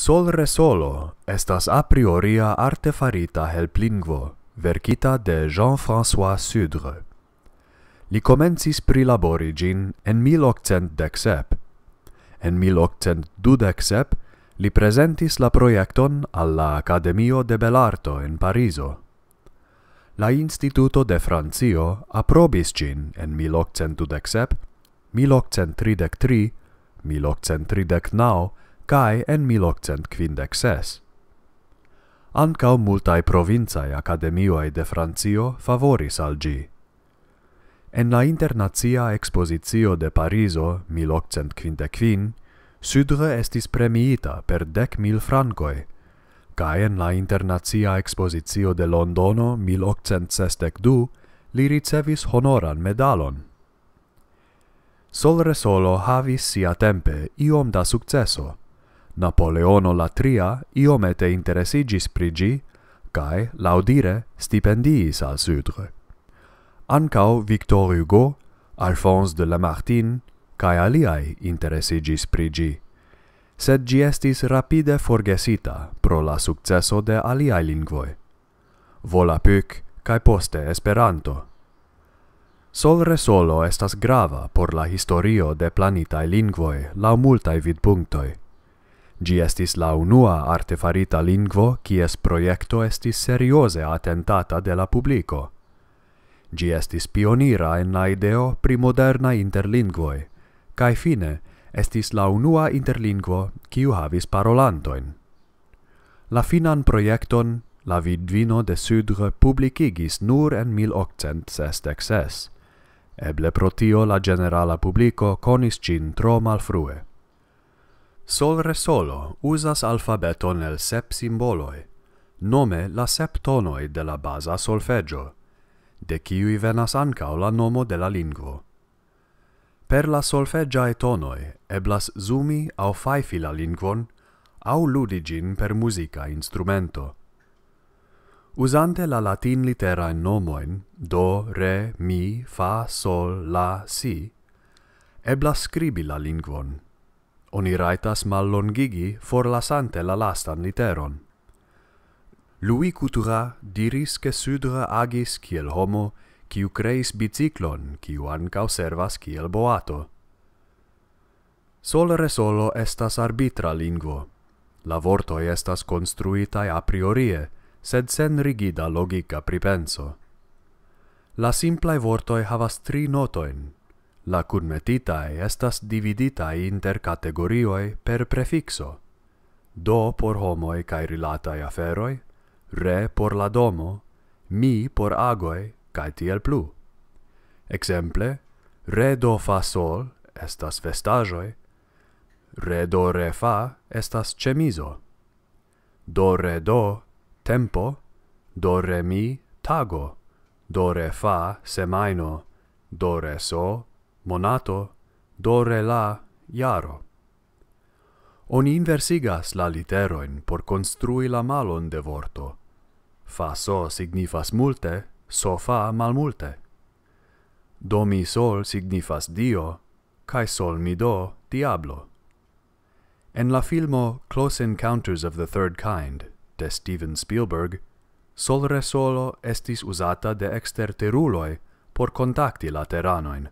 Sol re solo estas a priori artefarita helplingvo verkita de Jean-François Sudre. Li komencis pri la origin en 1817. En 1800 du li prezentis la proiecton al la Akademio de Belarto en Parizo. La Instituto de Francio aprobis gin en 1800 1833, 1839 cae en 1856. Ancau multae provinciae academioe de Francio favoris al gi. En la internazia expositio de Pariso, 1855, Sudre estis premiita per dec mil francoe, cae en la internazia expositio de Londono, 1862, li ricevis honoran medalon. Sol resolo havis sia tempe iom da successo Napoleono la tria iomete interesigis prigi, cae, laudire, stipendiis al sudre. Ancau Victor Hugo, Alphonse de Lamartine, cae aliae interesigis prigi. Sed gi estis rapide forgesita pro la successo de aliae lingvoi. Vola puc, cae poste esperanto. Sol solo estas grava por la historio de planitae lingvoi lau multae vid Gi estis la unua artefarita lingvo, kies proiecto estis seriose attentata de la publico. Gi estis pionira en la ideo pri moderna interlingvoi, cae fine, estis la unua interlingvo, kiu havis parolantoin. La finan proiecton, la vidvino de Sudre publicigis nur en 1866. Eble pro tio la generala publico conis cin tro malfrue. frue. Sol re solo usas alfabeton el sep simboloi, nome la sep tonoi de la baza solfeggio, de ciui venas ancao la nomo de la lingvo. Per la solfeggia tonoi eblas zumi au faifi la lingvon au ludigin per musica instrumento. Usante la latin litera in nomoen do, re, mi, fa, sol, la, si, eblas scribi la lingvon, oni raitas mal longigi for lasante la lastan literon. Lui Couture diris che sudra agis kiel homo, kiu creis biciclon, kiu ancau servas kiel boato. Sol re solo estas arbitra linguo. La vorto estas construitae a priorie, sed sen rigida logica pripenso. La simplae vortoi havas tri notoen, La curmetitae estas dividitae inter categorioe per prefixo. Do por homoi cae rilatae aferoi, re por la domo, mi por agoe, cae tiel plu. Exemple, re do fa sol estas vestajoi, re do re fa estas cemiso, do re do tempo, do re mi tago, do re fa semaino, do re so tempo, monato dore la iaro. On inversigas la literoin por construi la malon de vorto. Fa so signifas multe, so fa mal multe. Do mi sol signifas dio, cae sol mi do diablo. En la filmo Close Encounters of the Third Kind, de Steven Spielberg, sol re solo estis usata de EXTERTERULOI por contacti lateranoin.